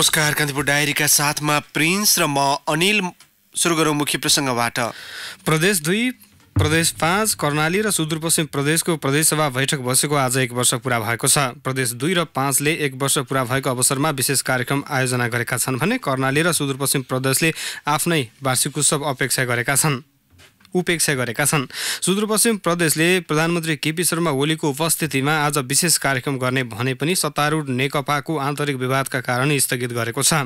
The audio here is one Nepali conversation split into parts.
नमस्कार कान्तिपुर डायरीका साथमा प्रिन्स र म अनिल सुरु गरौँ मुख्य प्रसङ्गबाट प्रदेश दुई प्रदेश पाँच कर्णाली र सुदूरपश्चिम प्रदेशको प्रदेशसभा बैठक बसेको आज एक वर्ष पुरा भएको छ प्रदेश दुई र पाँचले एक वर्ष पुरा भएको अवसरमा विशेष कार्यक्रम आयोजना गरेका छन् भने कर्णाली र सुदूरपश्चिम प्रदेशले आफ्नै वार्षिक उत्सव अपेक्षा गरेका छन् उपेक्षा गरेका छन् सुदूरपश्चिम प्रदेशले प्रधानमन्त्री केपी शर्मा ओलीको उपस्थितिमा आज विशेष कार्यक्रम गर्ने भने पनि सत्तारूढ नेकपाको आन्तरिक विवादका कारण स्थगित गरेको छ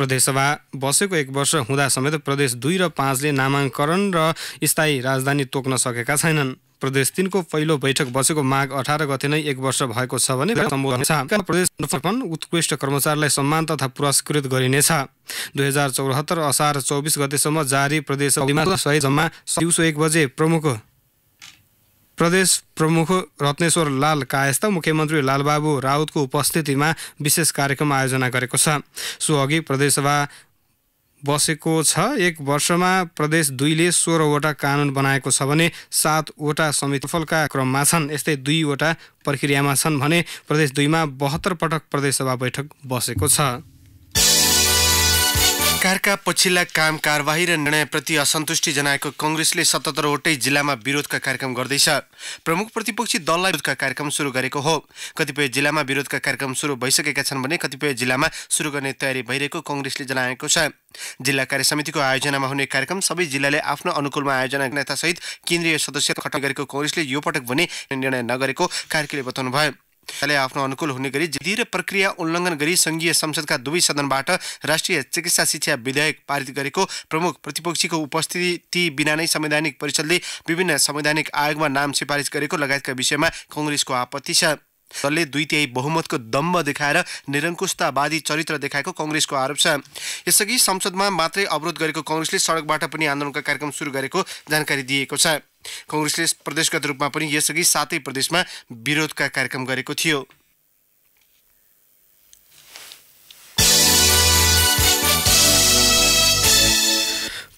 प्रदेशसभा बसेको एक वर्ष हुँदा समेत प्रदेश दुई र पाँचले नामाङ्करण र स्थायी राजधानी तोक्न सकेका छैनन् प्रदेश तिनको पहिलो बैठक बसेको माघ अठार गते नै एक वर्ष भएको छ भने प्रदेश उत्कृष्ट कर्मचारीलाई सम्मान तथा पुरस्कृत गरिनेछ दुई हजार चौहत्तर असार चौबिस गतेसम्म जारी प्रदेश जम्मा दिउँसो एक बजे प्रमुख प्रदेश प्रमुख रत्नेश्वर लाल कायस्ता मुख्यमन्त्री लालबाबु राउतको उपस्थितिमा विशेष कार्यक्रम आयोजना गरेको छ सो अघि प्रदेशसभा बसेको छ एक वर्षमा प्रदेश दुईले सोह्रवटा कानुन बनाएको छ भने सातवटा समिति क्रममा छन् यस्तै दुईवटा प्रक्रियामा छन् भने प्रदेश दुईमा बहत्तर पटक प्रदेशसभा बैठक बसेको छ सरकारका पछिल्ला काम कारवाही र निर्णयप्रति असन्तुष्टि जनाएको कङ्ग्रेसले सतहत्तरवटै जिल्लामा विरोधका कार्यक्रम गर्दैछ प्रमुख प्रतिपक्षी दललाई विरोधका कार्यक्रम सुरु गरेको हो कतिपय जिल्लामा विरोधका कार्यक्रम सुरु भइसकेका छन् भने कतिपय जिल्लामा सुरु गर्ने तयारी भइरहेको कङ्ग्रेसले जनाएको छ जिल्ला कार्य समितिको आयोजनामा हुने कार्यक्रम सबै जिल्लाले आफ्नो अनुकूलमा आयोजना नेतासहित केन्द्रीय सदस्य खटन गरेको कङ्ग्रेसले यो पटक भने निर्णय नगरेको कार्कीले बताउनुभयो आफ्नो अनुकूल हुने गरी र प्रक्रिया उल्लङ्घन गरी सङ्घीय संसदका दुवै सदनबाट राष्ट्रिय चिकित्सा शिक्षा विधेयक पारित गरेको प्रमुख प्रतिपक्षीको उपस्थिति बिना नै संवैधानिक परिषदले विभिन्न संवैधानिक आयोगमा नाम सिफारिस गरेको लगायतका विषयमा कङ्ग्रेसको आपत्ति छ दलले दुई तिहाई बहुमतको दम्ब देखाएर निरङ्कुशतावादी चरित्र देखाएको कङ्ग्रेसको आरोप छ यसअघि संसदमा मात्रै अवरोध गरेको कङ्ग्रेसले सडकबाट पनि आन्दोलनका कार्यक्रम सुरु गरेको जानकारी दिएको छ कङ्ग्रेसले प्रदेशगत रूपमा पनि यसअघि सातै प्रदेशमा विरोधका कार्यक्रम गरेको थियो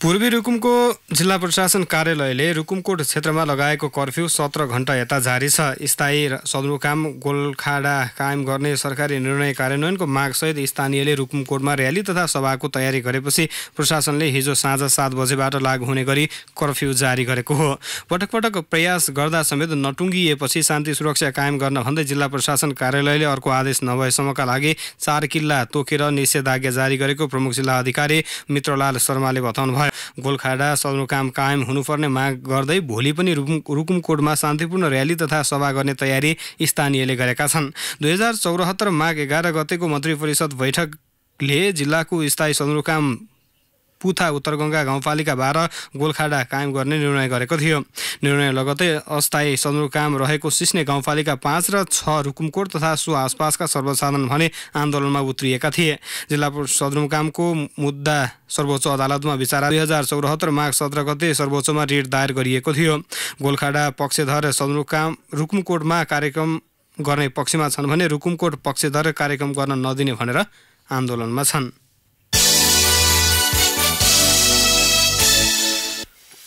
पूर्वी रुकुमको जिल्ला प्रशासन कार्यालयले रुकुमकोट क्षेत्रमा लगाएको कर्फ्यू सत्र घण्टा यता जारी छ स्थायी सदरुकाम गोलखाडा कायम गर्ने सरकारी निर्णय कार्यान्वयनको मागसहित स्थानीयले रुकुमकोटमा ऱ्याली तथा सभाको तयारी गरेपछि प्रशासनले हिजो साँझ सात बजेबाट लागू हुने गरी कर्फ्यू जारी गरेको हो पटक पटक प्रयास गर्दा समेत नटुङ्गिएपछि शान्ति सुरक्षा कायम गर्न भन्दै जिल्ला प्रशासन कार्यालयले अर्को आदेश नभएसम्मका लागि चार किल्ला तोकेर निषेधाज्ञा जारी गरेको प्रमुख जिल्ला अधिकारी मित्रलाल शर्माले बताउनुभयो गोलखाडा सदरमुकाम कायम हुनुपर्ने माग गर्दै भोलि पनि रुकुमकोटमा शान्तिपूर्ण र्याली तथा सभा गर्ने तयारी स्थानीयले गरेका छन् दुई हजार चौरात्तर माघ एघार गतेको मन्त्री परिषद बैठकले जिल्लाको स्थायी सदरमुकाम पुथा उत्तरगङ्गा गाउँपालिका बाह्र गोलखाडा कायम गर्ने निर्णय गरेको थियो निर्णय लगतै अस्थायी सदरमुकाम रहेको सिस्ने गाउँपालिका पाँच र छ रुकुमकोट तथा सो आसपासका सर्वसाधारण भने आन्दोलनमा उत्रिएका थिए जिल्ला सदरमुकामको मुद्दा सर्वोच्च अदालतमा विचार दुई हजार चौरात्तर माघ सत्र गते सर्वोच्चमा रिट दायर गरिएको थियो गोलखाडा पक्षधर सदरमुकाम रुकुमकोटमा कार्यक्रम गर्ने पक्षमा छन् भने रुकुमकोट पक्षधर कार्यक्रम गर्न नदिने भनेर आन्दोलनमा छन्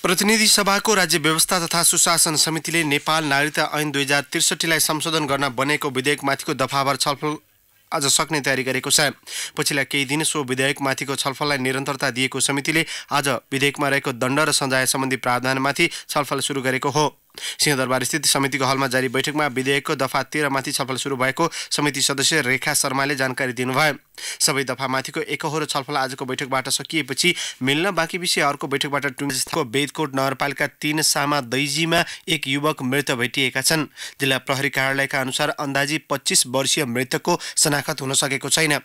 प्रतिनिधि सभाको राज्य व्यवस्था तथा सुशासन समितिले नेपाल नागरिकता ऐन दुई हजार त्रिसठीलाई संशोधन गर्न बनेको विधेयकमाथिको दफाभर छलफल आज सक्ने तयारी गरेको छ पछिल्ला केही दिन सो विधेयकमाथिको छलफललाई निरन्तरता दिएको समितिले आज विधेयकमा रहेको दण्ड र सजाय सम्बन्धी प्रावधानमाथि छलफल सुरु गरेको हो सिंहदरबारस्थित समितिको हलमा जारी बैठकमा विधेयकको दफा तेह्रमाथि छलफल सुरु भएको समिति सदस्य रेखा शर्माले जानकारी दिनुभयो सबै दफामाथिको एकहोरो छलफल आजको बैठकबाट सकिएपछि मिल्न बाँकी विषय अर्को बैठकबाट टुङ्गेको बेदकोट नगरपालिका तीन सामा दैजीमा एक युवक मृत भेटिएका छन् जिल्ला प्रहरी कार्यालयका अनुसार अन्दाजी पच्चिस वर्षीय मृतकको शनाखत हुन सकेको छैन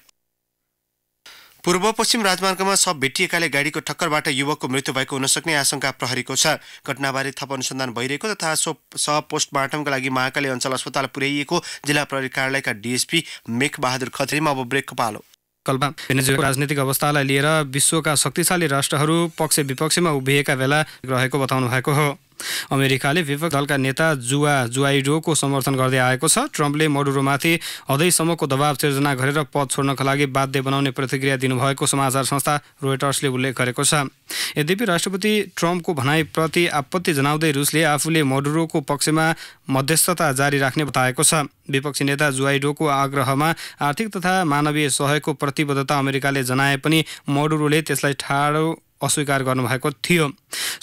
पूर्व पश्चिम राजमार्गमा सब भेटिएकाले गाडीको ठक्करबाट युवकको मृत्यु भएको हुन सक्ने आशंका प्रहरीको छ घटनाबारे थप अनुसन्धान भइरहेको तथा सो सह पोस्टमार्टमका लागि महाकाली अञ्चल अस्पताल पुर्याइएको जिल्ला प्रहरी कार्यालयका डिएसपी मेघबहादुर खत्रीमा अब ब्रेकको पालो कलमा भेनेजुलाको राजनीतिक अवस्थालाई लिएर विश्वका शक्तिशाली राष्ट्रहरू पक्ष विपक्षमा उभिएका बेला रहेको बताउनु भएको हो अमेरिकाले विपक्ष दलका नेता जुवा जुवाइडोको समर्थन गर्दै आएको छ ट्रम्पले मडुरोमाथि अझैसम्मको दबाव सिर्जना गरेर पद छोड्नका लागि बाध्य बनाउने प्रतिक्रिया दिनुभएको समाचार संस्था रोयटर्सले उल्लेख गरेको छ यद्यपि राष्ट्रपति ट्रम्पको भनाइप्रति आपत्ति जनाउँदै रुसले आफूले मडुरोको पक्षमा मध्यस्थता जारी राख्ने बताएको छ विपक्षी नेता जुआइडोको आग्रहमा आर्थिक तथा मानवीय सहयोगको प्रतिबद्धता अमेरिकाले जनाए पनि मडुरोले त्यसलाई ठाडो अस्वीकार गर्नुभएको थियो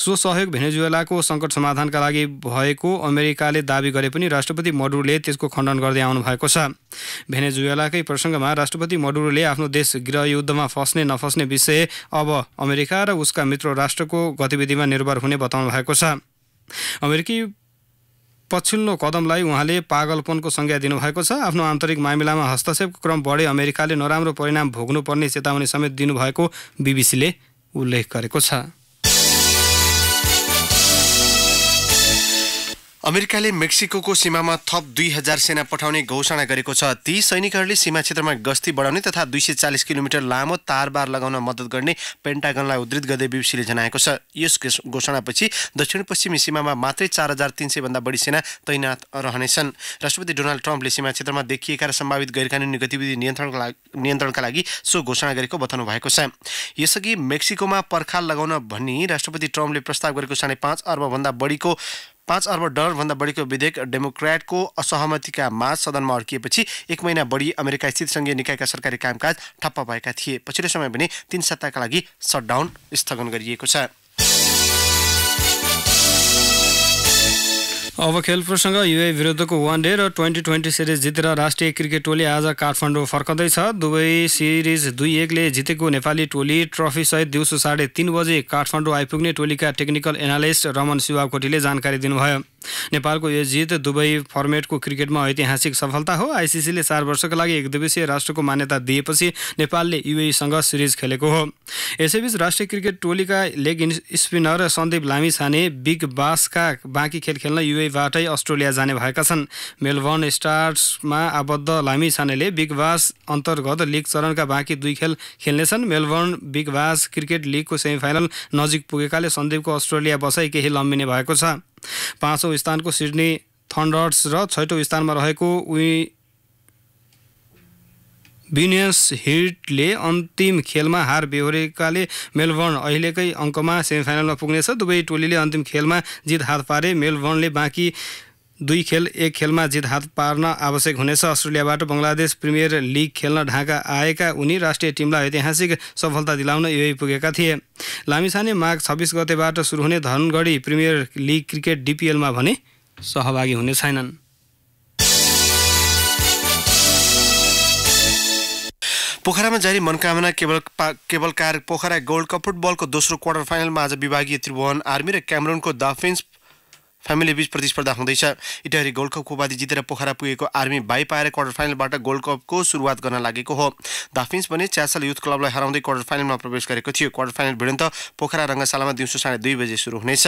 सो सहयोग भेनेजुएलाको सङ्कट समाधानका लागि भएको अमेरिकाले दावी गरे पनि राष्ट्रपति मडुरले त्यसको खण्डन गर्दै आउनुभएको छ भेनेजुएलाकै प्रसङ्गमा राष्ट्रपति मडुरले आफ्नो देश गृहयुद्धमा फस्ने नफस्ने विषय अब अमेरिका र उसका मित्र राष्ट्रको गतिविधिमा निर्भर हुने बताउनु भएको छ अमेरिकी पछिल्लो कदमलाई उहाँले पागलपनको संज्ञा दिनुभएको छ आफ्नो आन्तरिक मामिलामा हस्तक्षेपको क्रम बढे अमेरिकाले नराम्रो परिणाम भोग्नुपर्ने चेतावनी समेत दिनुभएको बिबिसीले उल्लेख गरेको छ अमेरिकाले मेक्सिको सीमामा थप दुई हजार सेना पठाउने घोषणा गरेको छ ती सैनिकहरूले सीमा क्षेत्रमा गस्ती बढाउने तथा दुई सय चालिस किलोमिटर लामो तारबार लगाउन मद्दत गर्ने पेन्टागनलाई उद्धित गर्दै बिबिसीले जनाएको छ यस घोषणापछि दक्षिण पश्चिमी सीमामा मात्रै चार हजार तिन सयभन्दा बढी सेना तैनात रहनेछन् राष्ट्रपति डोनाल्ड ट्रम्पले सीमा क्षेत्रमा देखिएका र सम्भावित गैरकानुनी गतिविधि नियन्त्रणका नियन्त्रणका लागि सो घोषणा गरेको बताउनु भएको छ यसअघि मेक्सिकोमा पर्खाल लगाउन भनी राष्ट्रपति ट्रम्पले प्रस्ताव गरेको साढे पाँच अर्बभन्दा बढीको पाँच अर्ब डलरभन्दा बढीको विधेयक डेमोक्रेटको असहमतिका माझ सदनमा अड्किएपछि एक महिना बढी अमेरिका स्थित सङ्घीय निकायका सरकारी कामकाज ठप्प भएका थिए पछिल्लो समय भने तीन सत्ताका लागि सटडाउन स्थगन गरिएको छ अब खेल प्रसङ्ग युए विरुद्धको वान डे र ट्वेन्टी ट्वेन्टी सिरिज जितेर राष्ट्रिय क्रिकेट टोली आज काठमाडौँ फर्कँदैछ दुवै सिरिज दुई एकले जितेको नेपाली टोली ट्रफीसहित दिउँसो साढे तिन बजे काठमाडौँ आइपुग्ने टोलीका टेक्निकल एनालिस्ट रमन शिवाकोटीले जानकारी दिनुभयो नेपालको यो जित दुवै फर्मेटको क्रिकेटमा ऐतिहासिक सफलता हो आइसिसीले चार वर्षका लागि एक दिवसीय राष्ट्रको मान्यता दिएपछि नेपालले युएसँग सिरिज खेलेको हो यसैबीच राष्ट्रिय क्रिकेट टोलीका leg spinner Sandeep Lamichhane big बासका बाँकी खेल खेल्न युएबाटै अस्ट्रेलिया जाने भएका छन् मेलबर्न स्टार्समा आबद्ध लामिछानेले बिग बास अन्तर्गत लिग चरणका बाँकी दुई खेल खेल्नेछन् मेलबर्न बिग बास क्रिकेट लिगको सेमिफाइनल नजिक पुगेकाले सन्दीपको अस्ट्रेलिया बसै केही लम्बिने भएको छ पाँचौँ स्थानको सिडनी थन्डर्स र छैटौँ स्थानमा रहेको वि विनियस हिटले अन्तिम खेलमा हार बेहोरेकाले मेलबर्न अहिलेकै अङ्कमा सेमिफाइनलमा पुग्नेछ दुवै टोलीले अन्तिम खेलमा जित हात पारे मेलबर्नले बाँकी दुई खेल एक खेलमा जित हात पार्न आवश्यक हुनेछ अस्ट्रेलियाबाट बङ्गलादेश प्रिमियर लिग खेल्न ढाका आएका उनी राष्ट्रिय टिमलाई ऐतिहासिक सफलता दिलाउन यो पुगेका थिए लामिछाने माघ छब्बिस गतेबाट सुरु हुने धनगढी प्रिमियर लिग क्रिकेट डिपिएलमा भने सहभागी हुने छैनन् पोखरामा जारी मनकामना केवल केवल केवलकार पोखरा गोल्ड कप फुटबलको दोस्रो क्वार्टर फाइनलमा आज विभागीय त्रिभुवन आर्मी र क्यामरोनको द फिन्स फ्यामिली बिच प्रतिस्पर्धा हुँदैछ इटहरी गोल्ड कपको उपाधि जितेर पोखरा पुगेको आर्मी बाई पाएर क्वार्टर फाइनलबाट गोल्ड कपको सुरुवात गर्न लागेको हो दाफिन्स पनि च्यासल युथ क्लबलाई हराउँदै क्वार्टर फाइनलमा प्रवेश गरेको थियो क्वार्टर फाइनल भिडन्त पोखरा रङ्गशालामा दिउँसो साढे दुई बजे सुरु हुनेछ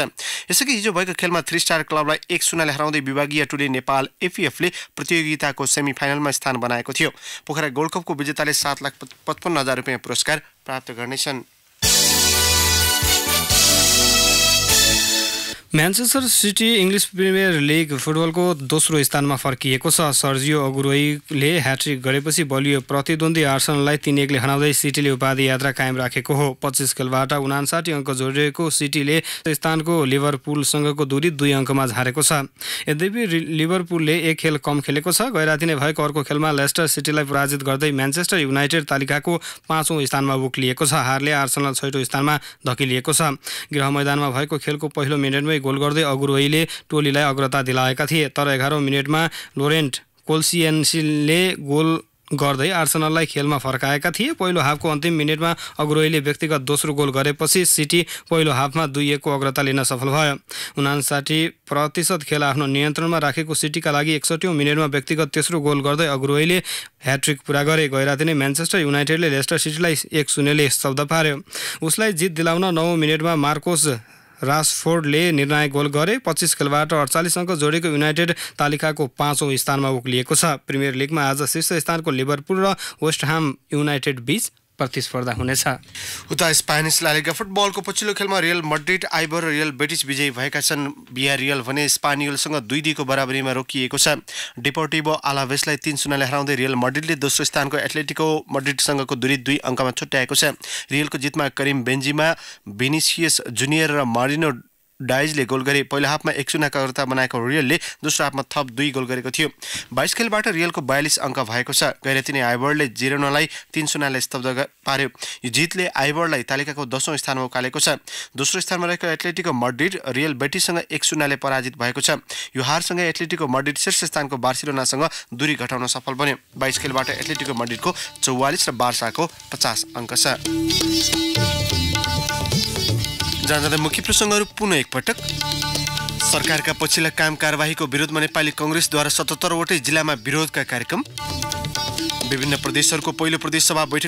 यसअघि हिजो भएको खेलमा थ्री स्टार क्लबलाई एक सुनाले हराउँदै विभागीय टुले नेपाल एफिएफले प्रतियोगिताको सेमी फाइनलमा स्थान बनाएको थियो पोखरा गोल्ड कपको विजेताले सात लाख पचपन्न हजार रुपियाँ पुरस्कार प्राप्त गर्नेछन् Manchester City English premier league फुटबलको दोस्रो स्थानमा फर्किएको छ सर्जियो अगुरोईले ह्याट्रिक गरेपछि बलियो प्रतिद्वन्दी आर्सनलाई तिन एकले हनाउँदै सिटीले उपाधि यात्रा कायम राखेको हो पच्चिस खेलबाट उनासाठी अङ्क जोडिएको सिटीले स्थानको लिभरपुलसँगको दूरी दुई अङ्कमा झारेको छ यद्यपि लिभरपुलले एक खेल कम खेलेको छ गैराति नै भएको अर्को खेलमा लेस्टर सिटीलाई पराजित गर्दै म्यान्चेस्टर युनाइटेड तालिकाको पाँचौँ स्थानमा उक्लिएको छ हारले आर्सनलाई छैटौँ स्थानमा धकिलिएको छ गृह मैदानमा भएको खेलको पहिलो मिनटमै गर्दै गोल गर्दै अगुरोहीले टोलीलाई अग्रता दिलाएका थिए तर एघारौँ मिनटमा लोरेन्ट कोल्सियन्सीले गोल गर्दै आर्सनललाई खेलमा फर्काएका थिए पहिलो हाफको अन्तिम मिनटमा अग्रोहीले व्यक्तिगत दोस्रो गोल गरेपछि सिटी पहिलो हाफमा दुई एकको अग्रता लिन सफल भयो उनासाठी प्रतिशत खेल आफ्नो नियन्त्रणमा राखेको सिटीका लागि एकसठौँ मिनटमा व्यक्तिगत तेस्रो गोल गर्दै अग्रोहीले ह्याट्रिक पुरा गरे गइराति नै म्यान्चेस्टर युनाइटेडले लेस्टर सिटीलाई एक शून्यले शब्द पार्यो उसलाई जित दिलाउन नौ मिनटमा मार्कोस रासफोर्डले निर्णायक गोल गरे पच्चिस खेलबाट अडचालिस अङ्क जोडेको युनाइटेड तालिकाको पाँचौँ स्थानमा उक्लिएको छ प्रिमियर लिगमा आज शीर्ष स्थानको लिभरपुल र वेस्ट युनाइटेड बीच प्रतिस्पर्धा हुनेछ उता स्पेनिस लालिगा फुटबलको पछिल्लो खेलमा रियल मड्रिड आइबर र रियल ब्रिटिस विजयी भएका छन् बिया रियल भने स्पानियलसँग दुई दुईको बराबरीमा रोकिएको छ डिपोर्टिभो आलाभेसलाई तिन सुनाले हराउँदै रियल मड्रिडले दोस्रो स्थानको एथलेटिको मड्रिडसँगको दूरी दुई अङ्कमा छुट्याएको छ रियलको जितमा करिम बेन्जीमा भिनिसियस जुनियर र मारिनो डाइजले गोल गरे पहिलो हाफमा एक शून्यकर्ता बनाएको रियलले दोस्रो हाफमा थप दुई गोल गरेको थियो बाइस खेलबाट रियलको बयालिस अङ्क भएको छ नै आइबर्डले जिरोनालाई तिन शून्यले स्तब्ध पार्यो यो जितले आइबर्डलाई तालिकाको दसौँ स्थानमा उकालेको छ दोस्रो स्थानमा रहेको एथलेटिको मड्रिड रियल बेटीसँग एक शून्यले पराजित भएको छ यो हारसँग एथलेटिको मड्रिड शीर्ष स्थानको बार्सिलोनासँग दूरी घटाउन सफल बन्यो बाइस खेलबाट एथलेटिको मड्रिडको चौवालिस र बार्साको पचास अङ्क छ जहाँ जाँदा मुख्य प्रसङ्गहरू पुनः एकपटक सरकारका पछिल्ला काम कारवाहीको विरोधमा नेपाली कङ्ग्रेसद्वारा सतहत्तरवटै जिल्लामा विरोधका कार्यक्रम विभिन्न प्रदेशहरूको पहिलो सभा बैठक